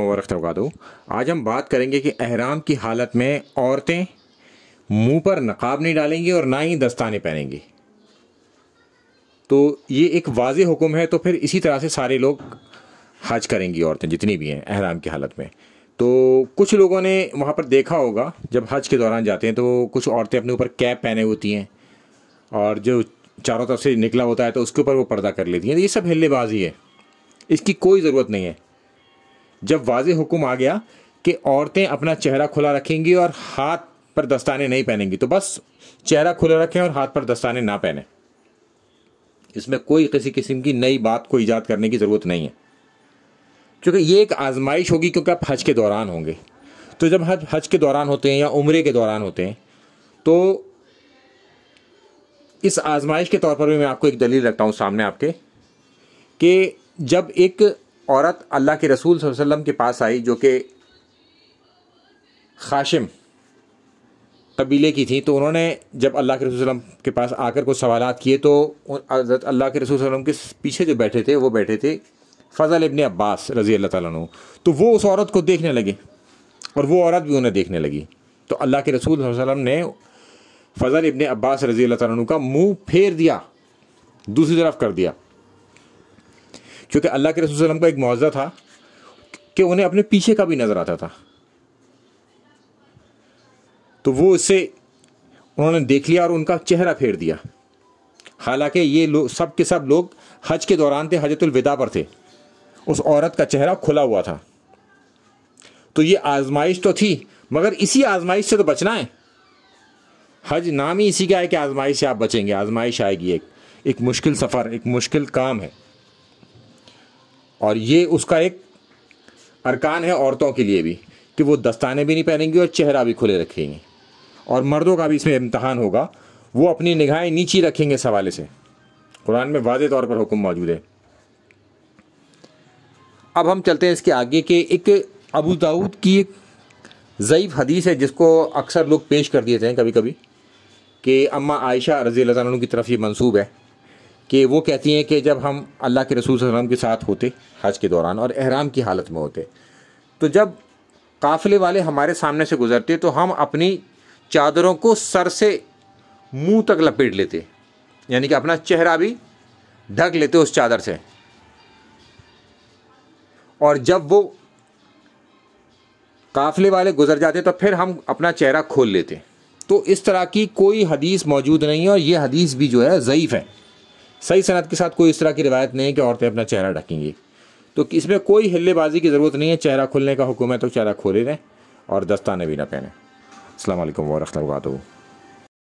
मुबारक आज हम बात करेंगे कि अहराम की हालत में औरतें मुंह पर नकाब नहीं डालेंगी और ना ही दस्ताने पहनेंगी तो ये एक वाज हुक्म है तो फिर इसी तरह से सारे लोग हज करेंगी औरतें जितनी भी हैं अहराम की हालत में तो कुछ लोगों ने वहाँ पर देखा होगा जब हज के दौरान जाते हैं तो कुछ औरतें अपने ऊपर कैप पहने होती हैं और जो चारों तरफ से निकला होता है तो उसके ऊपर वो पर्दा कर लेती हैं तो ये सब हिल्लेबाजी है इसकी कोई ज़रूरत नहीं है जब वाज हुकुम आ गया कि औरतें अपना चेहरा खुला रखेंगी और हाथ पर दस्ताने नहीं पहनेंगी तो बस चेहरा खुला रखें और हाथ पर दस्ताने ना पहने इसमें कोई किसी किस्म की नई बात को ईजाद करने की ज़रूरत नहीं है क्योंकि ये एक आजमाइश होगी क्योंकि आप हज के दौरान होंगे तो जब हज हज के दौरान होते हैं या उम्र के दौरान होते हैं तो इस आजमाइश के तौर पर भी मैं आपको एक दलील रखता हूँ सामने आपके कि जब एक औरत अल्लाह के रसूल वसल्लम के पास आई जो कि खाशिम कबीले की थी तो उन्होंने जब अल्लाह के रसूल के पास आकर कुछ सवाल किए तो हज़रत अल्लाह के रसूल वसल्लम के पीछे जो बैठे थे वो बैठे थे फ़जल इबन अब्बास रज़ी अल्लाह तन तो वो उस औरत को देखने लगे और वो औरत भी उन्हें देखने लगी तो अल्लाह के रसूल वसल्लम ने फ़जल इबन अब्बास रज़ी अल्लाह तन का मुँह फेर दिया दूसरी तरफ कर दिया क्योंकि अल्लाह के रसूल वसम का एक मुआवजा था कि उन्हें अपने पीछे का भी नज़र आता था तो वो इसे उन्होंने देख लिया और उनका चेहरा फेर दिया हालांकि ये लोग सब के सब लोग हज के दौरान थे हजतुलविदा पर थे उस औरत का चेहरा खुला हुआ था तो ये आजमाइश तो थी मगर इसी आजमाइश से तो बचना है हज नाम ही इसी का है कि आजमाइश से आप बचेंगे आजमाइश आएगी एक एक मुश्किल सफ़र एक मुश्किल काम है और ये उसका एक अरकान है औरतों के लिए भी कि वो दस्ताने भी नहीं पहनेंगी और चेहरा भी खुले रखेंगी और मर्दों का भी इसमें इम्तहान होगा वो अपनी निगाहें नीची रखेंगे इस हवाले से कुरान में वाज तौर पर हुक्म मौजूद है अब हम चलते हैं इसके आगे के एक अबू दाऊद की एक ज़ैफ़ हदीस है जिसको अक्सर लोग पेश कर दिए थे कभी कभी कि अम्मा आयशा रज़ी अल्लाह की तरफ ये मंसूब है कि वो कहती हैं कि जब हम अल्लाह के रसूल वसम के साथ होते हज के दौरान और अहराम की हालत में होते तो जब काफ़िले वाले हमारे सामने से गुज़रते तो हम अपनी चादरों को सर से मुंह तक लपेट लेते यानी कि अपना चेहरा भी ढक लेते उस चादर से और जब वो काफ़िले वाले गुजर जाते तो फिर हम अपना चेहरा खोल लेते तो इस तरह की कोई हदीस मौजूद नहीं है और ये हदीस भी जो है ज़यीफ़ है सही सनत के साथ कोई इस तरह की रिवायत नहीं है कि औरतें अपना चेहरा ढकेंगी तो इसमें कोई हिल्लेबाजी की ज़रूरत नहीं है चेहरा खुलने का हुक्म है तो चेहरा खोले रहें और दस्ताने भी ना पहने अल्लाम वरहमत